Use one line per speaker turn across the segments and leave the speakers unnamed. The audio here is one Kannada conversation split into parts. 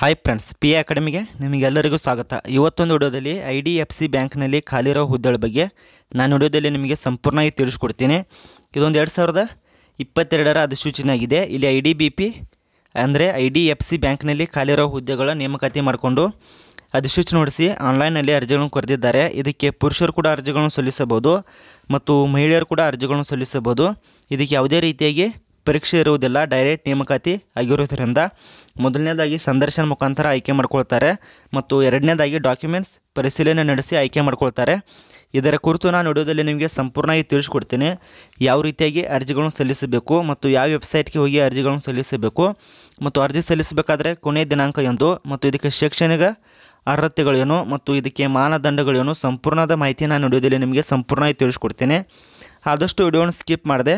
ಹಾಯ್ ಫ್ರೆಂಡ್ಸ್ ಪಿ ಎ ಅಕಾಡೆಮಿಗೆ ನಿಮಗೆಲ್ಲರಿಗೂ ಸ್ವಾಗತ ಇವತ್ತೊಂದು ವಿಡಿಯೋದಲ್ಲಿ ಐ ಡಿ ಎಫ್ ಸಿ ಬ್ಯಾಂಕ್ನಲ್ಲಿ ಖಾಲಿರೋ ಹುದ್ದೆಗಳ ಬಗ್ಗೆ ನಾನು ವಿಡಿಯೋದಲ್ಲಿ ನಿಮಗೆ ಸಂಪೂರ್ಣವಾಗಿ ತಿಳಿಸ್ಕೊಡ್ತೀನಿ ಇದೊಂದು ಎರಡು ಸಾವಿರದ ಇಪ್ಪತ್ತೆರಡರ ಅಧಿಸೂಚನೆ ಆಗಿದೆ ಇಲ್ಲಿ ಐ ಡಿ ಬಿ ಪಿ ಅಂದರೆ ಐ ಡಿ ಎಫ್ ಸಿ ಬ್ಯಾಂಕ್ನಲ್ಲಿ ಖಾಲಿರೋ ಹುದ್ದೆಗಳ ನೇಮಕಾತಿ ಮಾಡಿಕೊಂಡು ಅಧಿಸೂಚನೆ ನೋಡಿಸಿ ಆನ್ಲೈನ್ನಲ್ಲಿ ಅರ್ಜಿಗಳನ್ನು ಕೊರೆದಿದ್ದಾರೆ ಇದಕ್ಕೆ ಪುರುಷರು ಕೂಡ ಅರ್ಜಿಗಳನ್ನು ಸಲ್ಲಿಸಬಹುದು ಮತ್ತು ಮಹಿಳೆಯರು ಕೂಡ ಅರ್ಜಿಗಳನ್ನು ಸಲ್ಲಿಸಬಹುದು ಇದಕ್ಕೆ ಯಾವುದೇ ರೀತಿಯಾಗಿ ಪರೀಕ್ಷೆ ಇರುವುದಿಲ್ಲ ಡೈರೆಕ್ಟ್ ನೇಮಕಾತಿ ಆಗಿರೋದರಿಂದ ಮೊದಲನೇದಾಗಿ ಸಂದರ್ಶನ ಮುಖಾಂತರ ಆಯ್ಕೆ ಮಾಡ್ಕೊಳ್ತಾರೆ ಮತ್ತು ಎರಡನೇದಾಗಿ ಡಾಕ್ಯುಮೆಂಟ್ಸ್ ಪರಿಶೀಲನೆ ನಡೆಸಿ ಆಯ್ಕೆ ಮಾಡ್ಕೊಳ್ತಾರೆ ಇದರ ಕುರಿತು ನಾನು ವಿಡಿಯೋದಲ್ಲಿ ನಿಮಗೆ ಸಂಪೂರ್ಣವಾಗಿ ತಿಳಿಸ್ಕೊಡ್ತೀನಿ ಯಾವ ರೀತಿಯಾಗಿ ಅರ್ಜಿಗಳನ್ನು ಸಲ್ಲಿಸಬೇಕು ಮತ್ತು ಯಾವ ವೆಬ್ಸೈಟ್ಗೆ ಹೋಗಿ ಅರ್ಜಿಗಳನ್ನು ಸಲ್ಲಿಸಬೇಕು ಮತ್ತು ಅರ್ಜಿ ಸಲ್ಲಿಸಬೇಕಾದ್ರೆ ಕೊನೆಯ ದಿನಾಂಕ ಎಂದು ಮತ್ತು ಇದಕ್ಕೆ ಶೈಕ್ಷಣಿಕ ಅರ್ಹತೆಗಳೇನು ಮತ್ತು ಇದಕ್ಕೆ ಮಾನದಂಡಗಳೇನು ಸಂಪೂರ್ಣದ ಮಾಹಿತಿ ನಾನು ನಿಮಗೆ ಸಂಪೂರ್ಣವಾಗಿ ತಿಳಿಸ್ಕೊಡ್ತೀನಿ ಆದಷ್ಟು ವಿಡಿಯೋನ ಸ್ಕಿಪ್ ಮಾಡಿದೆ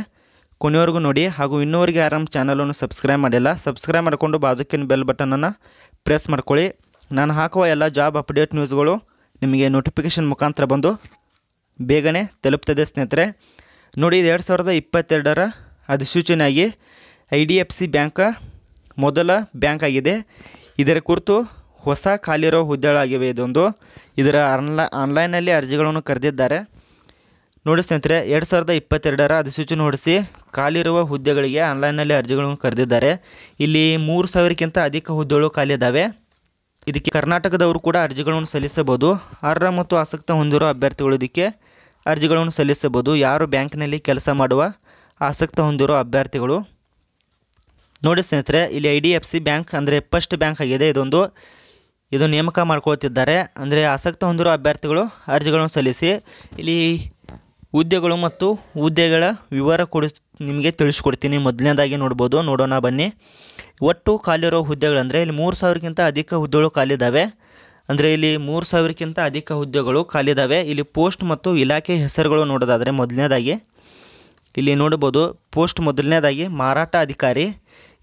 ಕೊನೆಯವರೆಗೂ ನೋಡಿ ಹಾಗೂ ಇನ್ನೂವರೆಗೆ ಆರಾಮ್ ಚಾನಲನ್ನು ಸಬ್ಸ್ಕ್ರೈಬ್ ಮಾಡಿಲ್ಲ ಸಬ್ಸ್ಕ್ರೈಬ್ ಮಾಡಿಕೊಂಡು ಬಾಜುಕಿನ ಬೆಲ್ ಬಟನನ್ನು ಪ್ರೆಸ್ ಮಾಡ್ಕೊಳ್ಳಿ ನಾನು ಹಾಕುವ ಎಲ್ಲ ಜಾಬ್ ಅಪ್ಡೇಟ್ ನ್ಯೂಸ್ಗಳು ನಿಮಗೆ ನೋಟಿಫಿಕೇಷನ್ ಮುಖಾಂತರ ಬಂದು ಬೇಗನೆ ತಲುಪ್ತದೆ ಸ್ನೇಹಿತರೆ ನೋಡಿ ಇದು ಎರಡು ಸಾವಿರದ ಇಪ್ಪತ್ತೆರಡರ ಅಧಿಸೂಚನೆಯಾಗಿ I D F C bank ಮೊದಲ ಬ್ಯಾಂಕ್ ಆಗಿದೆ ಇದರ ಕುರಿತು ಹೊಸ ಖಾಲಿರೋ ಹುದ್ದೆಗಳಾಗಿವೆ ಇದೊಂದು ಇದರ ಆನ್ಲೈ ಆನ್ಲೈನಲ್ಲಿ ಅರ್ಜಿಗಳನ್ನು ಕರೆದಿದ್ದಾರೆ ನೋಡಿ ಸ್ನೇಹಿತರೆ ಎರಡು ಸಾವಿರದ ಇಪ್ಪತ್ತೆರಡರ ಅಧಿಸೂಚನೆ ಹೊಡಿಸಿ ಖಾಲಿರುವ ಹುದ್ದೆಗಳಿಗೆ ಆನ್ಲೈನ್ನಲ್ಲಿ ಅರ್ಜಿಗಳನ್ನು ಕರೆದಿದ್ದಾರೆ ಇಲ್ಲಿ ಮೂರು ಸಾವಿರಕ್ಕಿಂತ ಅಧಿಕ ಹುದ್ದೆಗಳು ಖಾಲಿ ಇದ್ದಾವೆ ಇದಕ್ಕೆ ಕರ್ನಾಟಕದವರು ಕೂಡ ಅರ್ಜಿಗಳನ್ನು ಸಲ್ಲಿಸಬಹುದು ಅರ್ಹ ಮತ್ತು ಆಸಕ್ತ ಹೊಂದಿರುವ ಅಭ್ಯರ್ಥಿಗಳು ಇದಕ್ಕೆ ಅರ್ಜಿಗಳನ್ನು ಸಲ್ಲಿಸಬಹುದು ಯಾರು ಬ್ಯಾಂಕ್ನಲ್ಲಿ ಕೆಲಸ ಮಾಡುವ ಆಸಕ್ತ ಹೊಂದಿರೋ ಅಭ್ಯರ್ಥಿಗಳು ನೋಡಿ ಸ್ನೇಹಿತರೆ ಇಲ್ಲಿ I D F C bank ಅಂದರೆ ಫಸ್ಟ್ ಬ್ಯಾಂಕ್ ಆಗಿದೆ ಇದೊಂದು ಇದು ನೇಮಕ ಮಾಡ್ಕೊಳ್ತಿದ್ದಾರೆ ಅಂದರೆ ಆಸಕ್ತ ಹೊಂದಿರೋ ಅಭ್ಯರ್ಥಿಗಳು ಅರ್ಜಿಗಳನ್ನು ಸಲ್ಲಿಸಿ ಇಲ್ಲಿ ಹುದ್ದೆಗಳು ಮತ್ತು ಹುದ್ದೆಗಳ ವಿವರ ಕೊಡಿಸ್ ನಿಮಗೆ ತಿಳಿಸ್ಕೊಡ್ತೀನಿ ಮೊದಲನೇದಾಗಿ ನೋಡ್ಬೋದು ನೋಡೋಣ ಬನ್ನಿ ಒಟ್ಟು ಖಾಲಿರೋ ಹುದ್ದೆಗಳಂದರೆ ಇಲ್ಲಿ ಮೂರು ಸಾವಿರಕ್ಕಿಂತ ಅಧಿಕ ಹುದ್ದೆಗಳು ಖಾಲಿದ್ದಾವೆ ಅಂದರೆ ಇಲ್ಲಿ ಮೂರು ಸಾವಿರಕ್ಕಿಂತ ಅಧಿಕ ಹುದ್ದೆಗಳು ಖಾಲಿದ್ದಾವೆ ಇಲ್ಲಿ ಪೋಸ್ಟ್ ಮತ್ತು ಇಲಾಖೆ ಹೆಸರುಗಳು ನೋಡೋದಾದರೆ ಮೊದಲನೇದಾಗಿ ಇಲ್ಲಿ ನೋಡ್ಬೋದು ಪೋಸ್ಟ್ ಮೊದಲನೇದಾಗಿ ಮಾರಾಟ ಅಧಿಕಾರಿ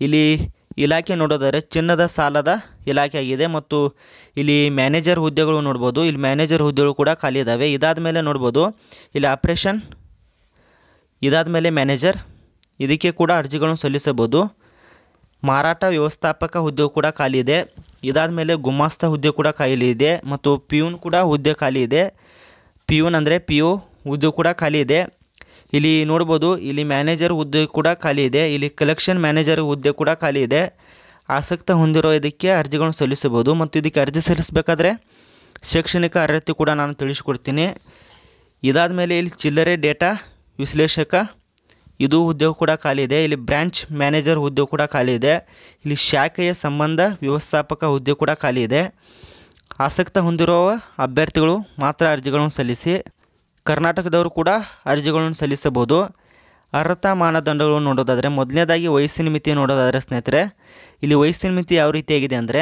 ಇಲ್ಲಿ ಇಲಾಖೆ ನೋಡೋದಾದರೆ ಚಿನ್ನದ ಸಾಲದ ಇಲಾಖೆ ಆಗಿದೆ ಮತ್ತು ಇಲ್ಲಿ ಮ್ಯಾನೇಜರ್ ಹುದ್ದೆಗಳು ನೋಡ್ಬೋದು ಇಲ್ಲಿ ಮ್ಯಾನೇಜರ್ ಹುದ್ದೆಗಳು ಕೂಡ ಖಾಲಿ ಇದ್ದಾವೆ ಇದಾದ ಮೇಲೆ ನೋಡ್ಬೋದು ಇಲ್ಲಿ ಆಪ್ರೇಷನ್ ಇದಾದ ಮೇಲೆ ಮ್ಯಾನೇಜರ್ ಇದಕ್ಕೆ ಕೂಡ ಅರ್ಜಿಗಳನ್ನು ಸಲ್ಲಿಸಬಹುದು ಮಾರಾಟ ವ್ಯವಸ್ಥಾಪಕ ಹುದ್ದೆ ಕೂಡ ಖಾಲಿ ಇದೆ ಇದಾದ ಮೇಲೆ ಗುಮಾಸ್ತ ಹುದ್ದೆ ಕೂಡ ಖಾಲಿ ಇದೆ ಮತ್ತು ಪಿಯೂನ್ ಕೂಡ ಹುದ್ದೆ ಖಾಲಿ ಇದೆ ಪಿಯೂನ್ ಅಂದರೆ ಪಿ ಯು ಹುದ್ದೆ ಕೂಡ ಖಾಲಿ ಇದೆ ಇಲ್ಲಿ ನೋಡ್ಬೋದು ಇಲ್ಲಿ ಮ್ಯಾನೇಜರ್ ಹುದ್ದೆ ಕೂಡ ಖಾಲಿ ಇದೆ ಇಲ್ಲಿ ಕಲೆಕ್ಷನ್ ಮ್ಯಾನೇಜರ್ ಹುದ್ದೆ ಕೂಡ ಖಾಲಿ ಇದೆ ಆಸಕ್ತ ಹೊಂದಿರೋ ಇದಕ್ಕೆ ಅರ್ಜಿಗಳನ್ನು ಸಲ್ಲಿಸಬಹುದು ಮತ್ತು ಇದಕ್ಕೆ ಅರ್ಜಿ ಸಲ್ಲಿಸಬೇಕಾದ್ರೆ ಶೈಕ್ಷಣಿಕ ಅರ್ಹತೆ ಕೂಡ ನಾನು ತಿಳಿಸ್ಕೊಡ್ತೀನಿ ಇದಾದ ಮೇಲೆ ಇಲ್ಲಿ ಚಿಲ್ಲರೆ ಡೇಟಾ ವಿಶ್ಲೇಷಕ ಇದು ಹುದ್ದೆ ಕೂಡ ಖಾಲಿ ಇದೆ ಇಲ್ಲಿ ಬ್ರಾಂಚ್ ಮ್ಯಾನೇಜರ್ ಹುದ್ದೆ ಕೂಡ ಖಾಲಿ ಇದೆ ಇಲ್ಲಿ ಶಾಖೆಯ ಸಂಬಂಧ ವ್ಯವಸ್ಥಾಪಕ ಹುದ್ದೆ ಕೂಡ ಖಾಲಿ ಇದೆ ಆಸಕ್ತ ಹೊಂದಿರುವ ಅಭ್ಯರ್ಥಿಗಳು ಮಾತ್ರ ಅರ್ಜಿಗಳನ್ನು ಸಲ್ಲಿಸಿ ಕರ್ನಾಟಕದವರು ಕೂಡ ಅರ್ಜಿಗಳನ್ನು ಸಲ್ಲಿಸಬಹುದು ಅರ್ಹತಾ ಮಾನದಂಡಗಳನ್ನು ನೋಡೋದಾದರೆ ಮೊದಲನೇದಾಗಿ ವಯಸ್ಸಿನ ಮಿತಿ ನೋಡೋದಾದರೆ ಸ್ನೇಹಿತರೆ ಇಲ್ಲಿ ವಯಸ್ಸಿನ ಮಿತಿ ಯಾವ ರೀತಿಯಾಗಿದೆ ಅಂದರೆ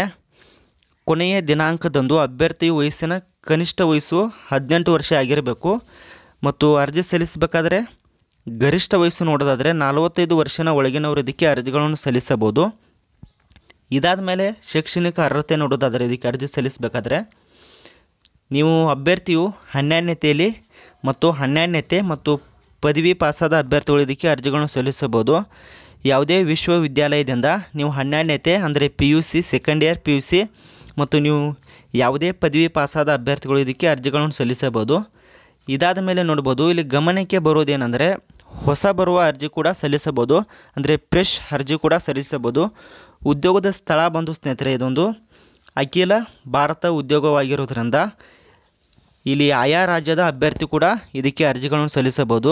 ಕೊನೆಯ ದಿನಾಂಕದಂದು ಅಭ್ಯರ್ಥಿ ವಯಸ್ಸಿನ ಕನಿಷ್ಠ ವಯಸ್ಸು ಹದಿನೆಂಟು ವರ್ಷ ಆಗಿರಬೇಕು ಮತ್ತು ಅರ್ಜಿ ಸಲ್ಲಿಸಬೇಕಾದ್ರೆ ಗರಿಷ್ಠ ವಯಸ್ಸು ನೋಡೋದಾದರೆ ನಲವತ್ತೈದು ವರ್ಷನ ಒಳಗಿನವರು ಇದಕ್ಕೆ ಅರ್ಜಿಗಳನ್ನು ಸಲ್ಲಿಸಬಹುದು ಇದಾದ ಮೇಲೆ ಶೈಕ್ಷಣಿಕ ಅರ್ಹತೆ ನೋಡೋದಾದರೆ ಇದಕ್ಕೆ ಅರ್ಜಿ ಸಲ್ಲಿಸಬೇಕಾದ್ರೆ ನೀವು ಅಭ್ಯರ್ಥಿಯು ಹನ್ನೆರಡನೇತೆಯಲ್ಲಿ ಮತ್ತು ಹನ್ನೆರಡನೇತೆ ಮತ್ತು ಪದವಿ ಪಾಸಾದ ಅಭ್ಯರ್ಥಿಗಳು ಇದಕ್ಕೆ ಅರ್ಜಿಗಳನ್ನು ಸಲ್ಲಿಸಬಹುದು ಯಾವುದೇ ವಿಶ್ವವಿದ್ಯಾಲಯದಿಂದ ನೀವು ಹನ್ನೆರಡನೇತೆ ಅಂದರೆ P U C second year P U C ಮತ್ತು ನೀವು ಯಾವುದೇ ಪದವಿ ಪಾಸಾದ ಅಭ್ಯರ್ಥಿಗಳು ಇದಕ್ಕೆ ಅರ್ಜಿಗಳನ್ನು ಸಲ್ಲಿಸಬಹುದು ಇದಾದ ಮೇಲೆ ನೋಡ್ಬೋದು ಇಲ್ಲಿ ಗಮನಕ್ಕೆ ಬರೋದೇನೆಂದರೆ ಹೊಸ ಬರುವ ಅರ್ಜಿ ಕೂಡ ಸಲ್ಲಿಸಬಹುದು ಅಂದರೆ ಫ್ರೆಶ್ ಅರ್ಜಿ ಕೂಡ ಸಲ್ಲಿಸಬಹುದು ಉದ್ಯೋಗದ ಸ್ಥಳ ಬಂದು ಸ್ನೇಹಿತರೆ ಇದೊಂದು ಅಖಿಲ ಭಾರತ ಉದ್ಯೋಗವಾಗಿರೋದ್ರಿಂದ ಇಲ್ಲಿ ಆಯಾ ರಾಜ್ಯದ ಅಭ್ಯರ್ಥಿ ಕೂಡ ಇದಕ್ಕೆ ಅರ್ಜಿಗಳನ್ನು ಸಲ್ಲಿಸಬಹುದು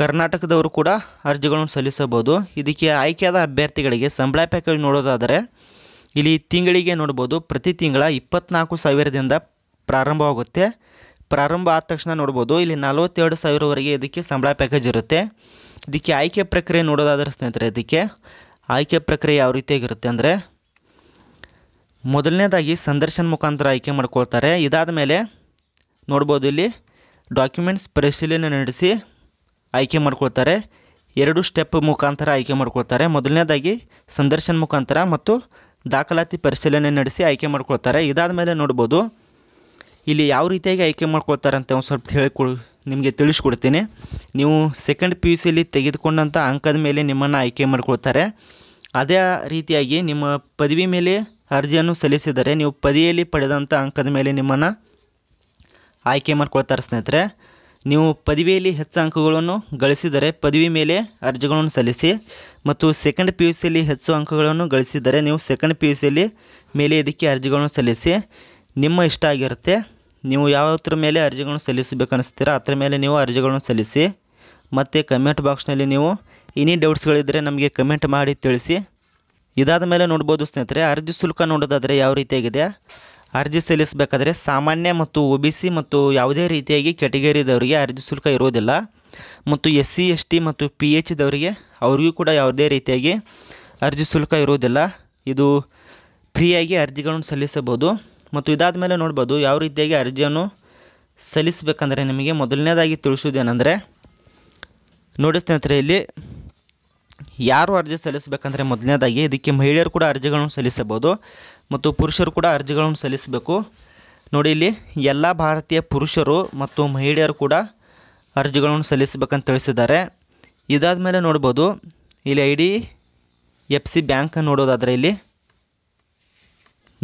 ಕರ್ನಾಟಕದವರು ಕೂಡ ಅರ್ಜಿಗಳನ್ನು ಸಲ್ಲಿಸಬಹುದು ಇದಕ್ಕೆ ಆಯ್ಕೆಯಾದ ಅಭ್ಯರ್ಥಿಗಳಿಗೆ ಸಂಬಳ ಪ್ಯಾಕೇಜ್ ನೋಡೋದಾದರೆ ಇಲ್ಲಿ ತಿಂಗಳಿಗೆ ನೋಡ್ಬೋದು ಪ್ರತಿ ತಿಂಗಳ ಇಪ್ಪತ್ತ್ನಾಲ್ಕು ಸಾವಿರದಿಂದ ಪ್ರಾರಂಭವಾಗುತ್ತೆ ಪ್ರಾರಂಭ ಆದ ತಕ್ಷಣ ನೋಡ್ಬೋದು ಇಲ್ಲಿ ನಲವತ್ತೆರಡು ಸಾವಿರವರೆಗೆ ಇದಕ್ಕೆ ಸಂಬಳ ಪ್ಯಾಕೇಜ್ ಇರುತ್ತೆ ಇದಕ್ಕೆ ಆಯ್ಕೆ ಪ್ರಕ್ರಿಯೆ ನೋಡೋದಾದರೆ ಸ್ನೇಹಿತರೆ ಇದಕ್ಕೆ ಆಯ್ಕೆ ಪ್ರಕ್ರಿಯೆ ಯಾವ ರೀತಿಯಾಗಿರುತ್ತೆ ಅಂದರೆ ಮೊದಲನೇದಾಗಿ ಸಂದರ್ಶನ ಮುಖಾಂತರ ಆಯ್ಕೆ ಮಾಡ್ಕೊಳ್ತಾರೆ ಇದಾದ ಮೇಲೆ ನೋಡ್ಬೋದು ಇಲ್ಲಿ ಡಾಕ್ಯುಮೆಂಟ್ಸ್ ಪರಿಶೀಲನೆ ನಡೆಸಿ ಆಯ್ಕೆ ಮಾಡ್ಕೊಳ್ತಾರೆ ಎರಡು ಸ್ಟೆಪ್ ಮುಖಾಂತರ ಆಯ್ಕೆ ಮಾಡ್ಕೊಳ್ತಾರೆ ಮೊದಲನೇದಾಗಿ ಸಂದರ್ಶನ ಮುಖಾಂತರ ಮತ್ತು ದಾಖಲಾತಿ ಪರಿಶೀಲನೆ ನಡೆಸಿ ಆಯ್ಕೆ ಮಾಡ್ಕೊಳ್ತಾರೆ ಇದಾದ ಮೇಲೆ ನೋಡ್ಬೋದು ಇಲ್ಲಿ ಯಾವ ರೀತಿಯಾಗಿ ಆಯ್ಕೆ ಮಾಡ್ಕೊಳ್ತಾರೆ ಅಂತ ಒಂದು ಸ್ವಲ್ಪ ಹೇಳಿಕೊ ನಿಮಗೆ ತಿಳಿಸ್ಕೊಡ್ತೀನಿ ನೀವು ಸೆಕೆಂಡ್ ಪಿ ಯು ಸಿಯಲ್ಲಿ ತೆಗೆದುಕೊಂಡಂಥ ಅಂಕದ ಮೇಲೆ ನಿಮ್ಮನ್ನು ಆಯ್ಕೆ ಮಾಡ್ಕೊಳ್ತಾರೆ ಅದೇ ರೀತಿಯಾಗಿ ನಿಮ್ಮ ಪದವಿ ಮೇಲೆ ಅರ್ಜಿಯನ್ನು ಸಲ್ಲಿಸಿದರೆ ನೀವು ಪದವಿಯಲ್ಲಿ ಪಡೆದಂಥ ಅಂಕದ ಮೇಲೆ ನಿಮ್ಮನ್ನು ಆಯ್ಕೆ ಮಾಡ್ಕೊಳ್ತಾರೆ ಸ್ನೇಹಿತರೆ ನೀವು ಪದವಿಯಲ್ಲಿ ಹೆಚ್ಚು ಅಂಕಗಳನ್ನು ಗಳಿಸಿದರೆ ಪದವಿ ಮೇಲೆ ಅರ್ಜಿಗಳನ್ನು ಸಲ್ಲಿಸಿ ಮತ್ತು ಸೆಕೆಂಡ್ ಪಿ ಯು ಸಿಯಲ್ಲಿ ಹೆಚ್ಚು ಅಂಕಗಳನ್ನು ಗಳಿಸಿದರೆ ನೀವು ಸೆಕೆಂಡ್ ಪಿ ಯು ಸಿಯಲ್ಲಿ ಮೇಲೆ ಇದಕ್ಕೆ ಅರ್ಜಿಗಳನ್ನು ಸಲ್ಲಿಸಿ ನಿಮ್ಮ ಇಷ್ಟ ಆಗಿರುತ್ತೆ ನೀವು ಯಾವತ್ರ ಮೇಲೆ ಅರ್ಜಿಗಳನ್ನು ಸಲ್ಲಿಸಬೇಕನ್ನಿಸ್ತೀರ ಅದ್ರ ಮೇಲೆ ನೀವು ಅರ್ಜಿಗಳನ್ನು ಸಲ್ಲಿಸಿ ಮತ್ತು ಕಮೆಂಟ್ ಬಾಕ್ಸ್ನಲ್ಲಿ ನೀವು ಇನಿ ಡೌಟ್ಸ್ಗಳಿದ್ದರೆ ನಮಗೆ ಕಮೆಂಟ್ ಮಾಡಿ ತಿಳಿಸಿ ಇದಾದ ಮೇಲೆ ನೋಡ್ಬೋದು ಸ್ನೇಹಿತರೆ ಅರ್ಜಿ ಶುಲ್ಕ ನೋಡೋದಾದರೆ ಯಾವ ರೀತಿಯಾಗಿದೆ ಅರ್ಜಿ ಸಲ್ಲಿಸಬೇಕಾದ್ರೆ ಸಾಮಾನ್ಯ ಮತ್ತು ಒ ಬಿ ಸಿ ಮತ್ತು ಯಾವುದೇ ರೀತಿಯಾಗಿ ಕೆಟಗರಿದವರಿಗೆ ಅರ್ಜಿ ಶುಲ್ಕ ಇರೋದಿಲ್ಲ ಮತ್ತು ಎಸ್ ಸಿ ಎಸ್ ಟಿ ಮತ್ತು ಪಿ ಎಚ್ ದವರಿಗೆ ಅವ್ರಿಗೂ ಕೂಡ ಯಾವುದೇ ರೀತಿಯಾಗಿ ಅರ್ಜಿ ಶುಲ್ಕ ಇರೋದಿಲ್ಲ ಇದು ಫ್ರೀಯಾಗಿ ಅರ್ಜಿಗಳನ್ನು ಸಲ್ಲಿಸಬಹುದು ಮತ್ತು ಇದಾದ ಮೇಲೆ ನೋಡ್ಬೋದು ಯಾವ ರೀತಿಯಾಗಿ ಅರ್ಜಿಯನ್ನು ಸಲ್ಲಿಸಬೇಕಂದ್ರೆ ನಿಮಗೆ ಮೊದಲನೇದಾಗಿ ತಿಳಿಸೋದೇನೆಂದರೆ ನೋಡಿ ಸ್ನೇಹಿತರೆ ಇಲ್ಲಿ ಯಾರು ಅರ್ಜಿ ಸಲ್ಲಿಸಬೇಕಂದ್ರೆ ಮೊದಲನೇದಾಗಿ ಇದಕ್ಕೆ ಮಹಿಳೆಯರು ಕೂಡ ಅರ್ಜಿಗಳನ್ನು ಸಲ್ಲಿಸಬಹುದು ಮತ್ತು ಪುರುಷರು ಕೂಡ ಅರ್ಜಿಗಳನ್ನು ಸಲ್ಲಿಸಬೇಕು ನೋಡಿ ಇಲ್ಲಿ ಎಲ್ಲ ಭಾರತೀಯ ಪುರುಷರು ಮತ್ತು ಮಹಿಳೆಯರು ಕೂಡ ಅರ್ಜಿಗಳನ್ನು ಸಲ್ಲಿಸಬೇಕಂತ ತಿಳಿಸಿದ್ದಾರೆ ಇದಾದ ಮೇಲೆ ನೋಡ್ಬೋದು ಇಲ್ಲಿ I D F C bank ನೋಡೋದಾದರೆ ಇಲ್ಲಿ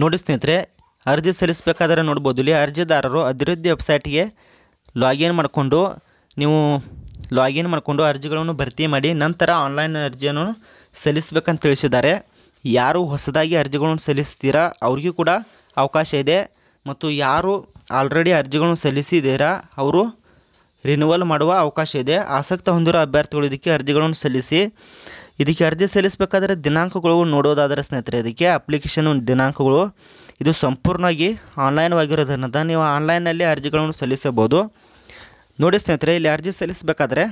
ನೋಡಿ ಸ್ನೇಹಿತರೆ ಅರ್ಜಿ ಸಲ್ಲಿಸಬೇಕಾದ್ರೆ ನೋಡ್ಬೋದು ಇಲ್ಲಿ ಅರ್ಜಿದಾರರು ಅಭಿವೃದ್ಧಿ ವೆಬ್ಸೈಟ್ಗೆ ಲಾಗಿನ್ ಮಾಡಿಕೊಂಡು ನೀವು ಲಾಗಿನ್ ಮಾಡಿಕೊಂಡು ಅರ್ಜಿಗಳನ್ನು ಭರ್ತಿ ಮಾಡಿ ನಂತರ ಆನ್ಲೈನ್ ಅರ್ಜಿಯನ್ನು ಸಲ್ಲಿಸಬೇಕಂತ ತಿಳಿಸಿದ್ದಾರೆ ಯಾರು ಹೊಸದಾಗಿ ಅರ್ಜಿಗಳನ್ನು ಸಲ್ಲಿಸ್ತೀರಾ ಅವ್ರಿಗೂ ಕೂಡ ಅವಕಾಶ ಇದೆ ಮತ್ತು ಯಾರು ಆಲ್ರೆಡಿ ಅರ್ಜಿಗಳನ್ನು ಸಲ್ಲಿಸಿದ್ದೀರಾ ಅವರು ರಿನುವಲ್ ಮಾಡುವ ಅವಕಾಶ ಇದೆ ಆಸಕ್ತ ಹೊಂದಿರೋ ಅಭ್ಯರ್ಥಿಗಳಿದ್ದಕ್ಕೆ ಅರ್ಜಿಗಳನ್ನು ಸಲ್ಲಿಸಿ ಇದಕ್ಕೆ ಅರ್ಜಿ ಸಲ್ಲಿಸಬೇಕಾದ್ರೆ ದಿನಾಂಕಗಳು ನೋಡೋದಾದರೆ ಸ್ನೇಹಿತರೆ ಇದಕ್ಕೆ ಅಪ್ಲಿಕೇಶನ್ ದಿನಾಂಕಗಳು ಇದು ಸಂಪೂರ್ಣವಾಗಿ ಆನ್ಲೈನ್ವಾಗಿರೋದ್ರಿಂದ ನೀವು ಆನ್ಲೈನಲ್ಲಿ ಅರ್ಜಿಗಳನ್ನು ಸಲ್ಲಿಸಬಹುದು ನೋಡಿ ಸ್ನೇಹಿತರೆ ಇಲ್ಲಿ ಅರ್ಜಿ ಸಲ್ಲಿಸಬೇಕಾದ್ರೆ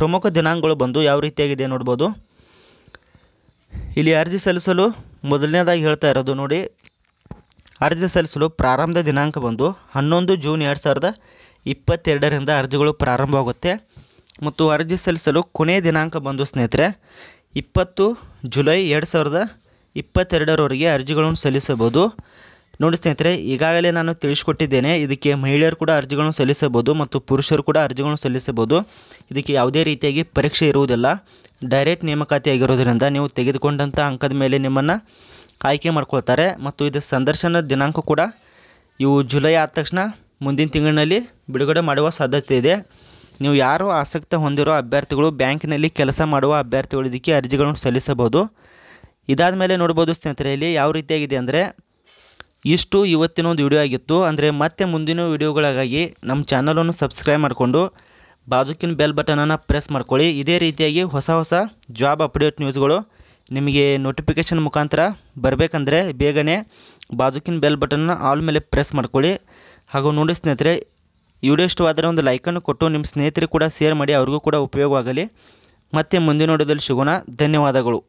ಪ್ರಮುಖ ದಿನಾಂಕಗಳು ಬಂದು ಯಾವ ರೀತಿಯಾಗಿದೆ ನೋಡ್ಬೋದು ಇಲ್ಲಿ ಅರ್ಜಿ ಸಲ್ಲಿಸಲು ಮೊದಲನೇದಾಗಿ ಹೇಳ್ತಾ ಇರೋದು ನೋಡಿ ಅರ್ಜಿ ಸಲ್ಲಿಸಲು ಪ್ರಾರಂಭದ ದಿನಾಂಕ ಬಂದು ಹನ್ನೊಂದು ಜೂನ್ ಎರಡು ಸಾವಿರದ ಇಪ್ಪತ್ತೆರಡರಿಂದ ಅರ್ಜಿಗಳು ಪ್ರಾರಂಭವಾಗುತ್ತೆ ಮತ್ತು ಅರ್ಜಿ ಸಲ್ಲಿಸಲು ಕೊನೆಯ ದಿನಾಂಕ ಬಂದು ಸ್ನೇಹಿತರೆ ಇಪ್ಪತ್ತು ಜುಲೈ ಎರಡು ಸಾವಿರದ ಇಪ್ಪತ್ತೆರಡರವರೆಗೆ ಅರ್ಜಿಗಳನ್ನು ಸಲ್ಲಿಸಬಹುದು ನೋಡಿ ಸ್ನೇಹಿತರೆ ಈಗಾಗಲೇ ನಾನು ತಿಳಿಸ್ಕೊಟ್ಟಿದ್ದೇನೆ ಇದಕ್ಕೆ ಮಹಿಳೆಯರು ಕೂಡ ಅರ್ಜಿಗಳನ್ನು ಸಲ್ಲಿಸಬಹುದು ಮತ್ತು ಪುರುಷರು ಕೂಡ ಅರ್ಜಿಗಳನ್ನು ಸಲ್ಲಿಸಬಹುದು ಇದಕ್ಕೆ ಯಾವುದೇ ರೀತಿಯಾಗಿ ಪರೀಕ್ಷೆ ಇರುವುದಿಲ್ಲ ಡೈರೆಕ್ಟ್ ನೇಮಕಾತಿ ಆಗಿರೋದರಿಂದ ನೀವು ತೆಗೆದುಕೊಂಡಂಥ ಅಂಕದ ಮೇಲೆ ನಿಮ್ಮನ್ನು ಆಯ್ಕೆ ಮಾಡ್ಕೊಳ್ತಾರೆ ಮತ್ತು ಇದು ಸಂದರ್ಶನದ ದಿನಾಂಕ ಕೂಡ ಇವು ಜುಲೈ ಆದ ತಕ್ಷಣ ಮುಂದಿನ ತಿಂಗಳಿನಲ್ಲಿ ಬಿಡುಗಡೆ ಮಾಡುವ ಸಾಧ್ಯತೆ ಇದೆ ನೀವು ಯಾರು ಆಸಕ್ತಿ ಹೊಂದಿರೋ ಅಭ್ಯರ್ಥಿಗಳು ಬ್ಯಾಂಕ್ನಲ್ಲಿ ಕೆಲಸ ಮಾಡುವ ಅಭ್ಯರ್ಥಿಗಳು ಇದಕ್ಕೆ ಅರ್ಜಿಗಳನ್ನು ಸಲ್ಲಿಸಬಹುದು ಇದಾದ ಮೇಲೆ ನೋಡ್ಬೋದು ಸ್ನೇಹಿತರೆ ಇಲ್ಲಿ ಯಾವ ರೀತಿಯಾಗಿದೆ ಅಂದರೆ ಇಷ್ಟು ಇವತ್ತಿನ ಒಂದು ವಿಡಿಯೋ ಆಗಿತ್ತು ಅಂದರೆ ಮತ್ತೆ ಮುಂದಿನ ವಿಡಿಯೋಗಳಿಗಾಗಿ ನಮ್ಮ ಚಾನಲನ್ನು ಸಬ್ಸ್ಕ್ರೈಬ್ ಮಾಡಿಕೊಂಡು ಬಾಜುಕಿನ ಬೆಲ್ ಬಟನನ್ನು ಪ್ರೆಸ್ ಮಾಡ್ಕೊಳ್ಳಿ ಇದೇ ರೀತಿಯಾಗಿ ಹೊಸ ಹೊಸ ಜಾಬ್ ಅಪ್ಡೇಟ್ ನ್ಯೂಸ್ಗಳು ನಿಮಗೆ ನೋಟಿಫಿಕೇಷನ್ ಮುಖಾಂತರ ಬರಬೇಕಂದ್ರೆ ಬೇಗನೆ ಬಾಜುಕಿನ ಬೆಲ್ ಬಟನ್ನ ಆಲ್ ಮೇಲೆ ಪ್ರೆಸ್ ಮಾಡ್ಕೊಳ್ಳಿ ಹಾಗೂ ನೋಡಿ ಸ್ನೇಹಿತರೆ ವಿಡಿಯೋ ಇಷ್ಟವಾದರೆ ಒಂದು ಲೈಕನ್ನು ಕೊಟ್ಟು ನಿಮ್ಮ ಸ್ನೇಹಿತರಿಗೆ ಕೂಡ ಶೇರ್ ಮಾಡಿ ಅವ್ರಿಗೂ ಕೂಡ ಉಪಯೋಗವಾಗಲಿ ಮತ್ತೆ ಮುಂದಿನ ನೋಡೋದಲ್ಲಿ ಸಿಗೋಣ ಧನ್ಯವಾದಗಳು